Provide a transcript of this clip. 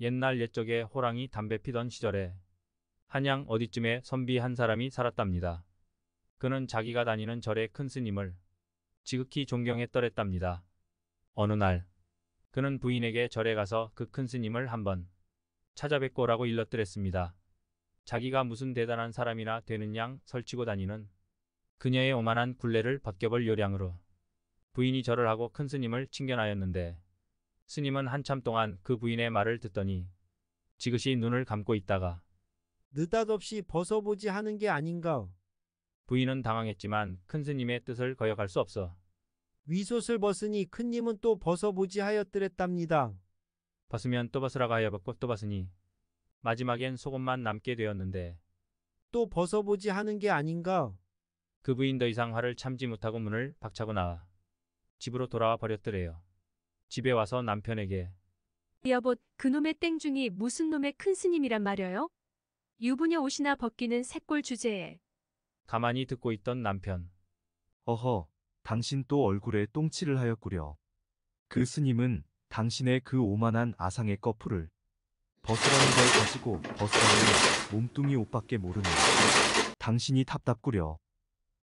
옛날 옛적에 호랑이 담배 피던 시절에 한양 어디쯤에 선비 한 사람이 살았답니다. 그는 자기가 다니는 절의 큰 스님을 지극히 존경했더랬답니다. 어느 날 그는 부인에게 절에 가서 그 큰 스님을 한번 찾아뵙고라고 일렀더랬습니다. 자기가 무슨 대단한 사람이나 되는 양 설치고 다니는 그녀의 오만한 굴레를 벗겨볼 요량으로 부인이 절을 하고 큰 스님을 칭견하였는데 스님은 한참 동안 그 부인의 말을 듣더니 지그시 눈을 감고 있다가 느닷없이 벗어보지 하는 게 아닌가. 부인은 당황했지만 큰 스님의 뜻을 거역할 수 없어. 위솥을 벗으니 큰님은 또 벗어보지 하였더랬답니다. 벗으면 또 벗으라고 하여 벗고 또 벗으니 마지막엔 소금만 남게 되었는데 또 벗어보지 하는 게 아닌가. 그 부인 더 이상 화를 참지 못하고 문을 박차고 나와 집으로 돌아와 버렸더래요. 집에 와서 남편에게 여보, 그놈의 땡중이 무슨 놈의 큰 스님이란 말이에요? 유부녀 옷이나 벗기는 새꼴 주제에. 가만히 듣고 있던 남편. 어허, 당신 또 얼굴에 똥칠을 하였구려. 그 스님은 당신의 그 오만한 아상의 거풀을 벗으라는 걸 가지고 벗으라는 몸뚱이 옷밖에 모르는 당신이 답답구려.